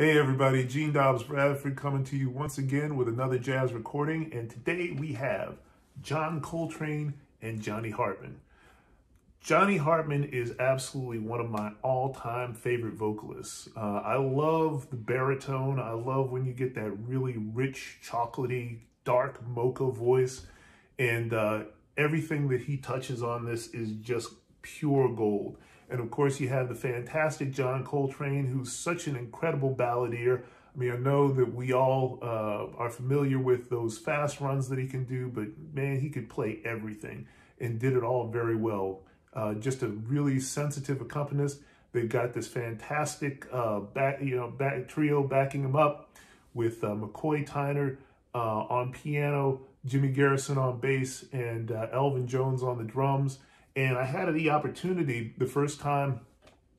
Hey everybody, Gene Dobbs Bradford coming to you once again with another jazz recording. And today we have John Coltrane and Johnny Hartman. Johnny Hartman is absolutely one of my all-time favorite vocalists. Uh, I love the baritone. I love when you get that really rich, chocolatey, dark mocha voice. And uh, everything that he touches on this is just pure gold. And of course, you have the fantastic John Coltrane, who's such an incredible balladeer. I mean, I know that we all uh, are familiar with those fast runs that he can do, but man, he could play everything and did it all very well. Uh, just a really sensitive accompanist. They've got this fantastic uh, back, you know, back trio backing him up with uh, McCoy Tyner uh, on piano, Jimmy Garrison on bass, and uh, Elvin Jones on the drums. And I had the opportunity the first time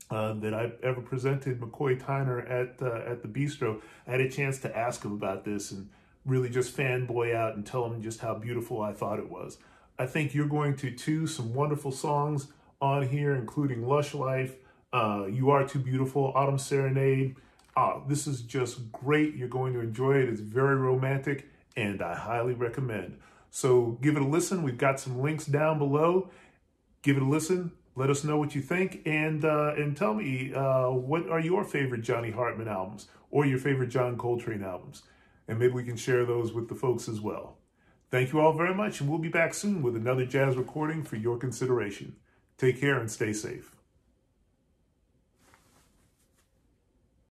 uh, that I ever presented McCoy Tyner at uh, at the Bistro. I had a chance to ask him about this and really just fanboy out and tell him just how beautiful I thought it was. I think you're going to too some wonderful songs on here, including Lush Life, uh, You Are Too Beautiful, Autumn Serenade. Ah, this is just great. You're going to enjoy it. It's very romantic and I highly recommend. So give it a listen. We've got some links down below give it a listen. Let us know what you think, and uh, and tell me uh, what are your favorite Johnny Hartman albums or your favorite John Coltrane albums, and maybe we can share those with the folks as well. Thank you all very much, and we'll be back soon with another jazz recording for your consideration. Take care and stay safe.